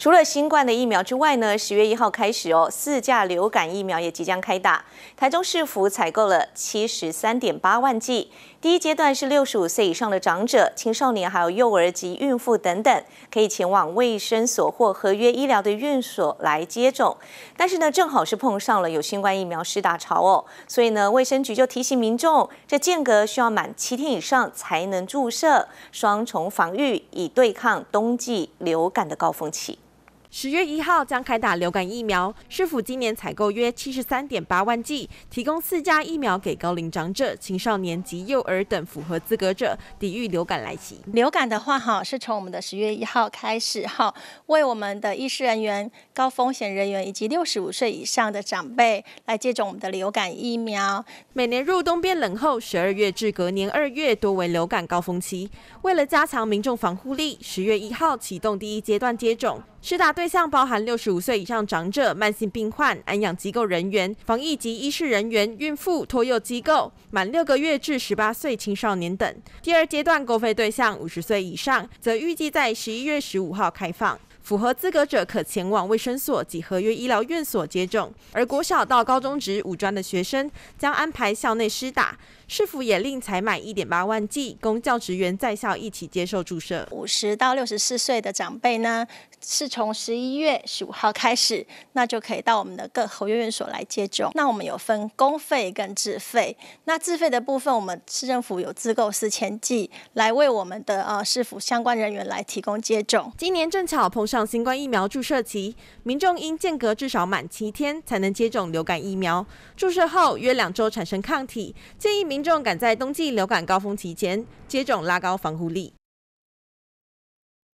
除了新冠的疫苗之外呢，十月一号开始哦，四价流感疫苗也即将开打。台中市府采购了七十三点八万剂，第一阶段是六十五岁以上的长者、青少年、还有幼儿及孕妇等等，可以前往卫生所或合约医疗的院所来接种。但是呢，正好是碰上了有新冠疫苗施打潮哦，所以呢，卫生局就提醒民众，这间隔需要满七天以上才能注射，双重防御以对抗冬季流感的高峰期。十月一号将开打流感疫苗，市府今年采购约七十三点八万剂，提供四价疫苗给高龄长者、青少年及幼儿等符合资格者，抵御流感来袭。流感的话，哈是从我们的十月一号开始，哈为我们的医师人员、高风险人员以及六十五岁以上的长辈来接种我们的流感疫苗。每年入冬变冷后，十二月至隔年二月多为流感高峰期。为了加强民众防护力，十月一号启动第一阶段接种，是大。对象包含六十五岁以上长者、慢性病患、安养机构人员、防疫及医事人员、孕妇、托幼机构、满六个月至十八岁青少年等。第二阶段购费对象五十岁以上，则预计在十一月十五号开放。符合资格者可前往卫生所及合约医疗院所接种，而国小到高中职五专的学生将安排校内施打。市府也另采买一点八万剂，供教职员在校一起接受注射。五十到六十四岁的长辈呢，是从十一月十五号开始，那就可以到我们的各合约院所来接种。那我们有分公费跟自费，那自费的部分，我们市政府有自购四千剂，来为我们的呃市府相关人员来提供接种。今年正巧碰上。新冠疫苗注射期，民众应间隔至少满七天才能接种流感疫苗。注射后约两周产生抗体，建议民众赶在冬季流感高峰期间接种，拉高防护力。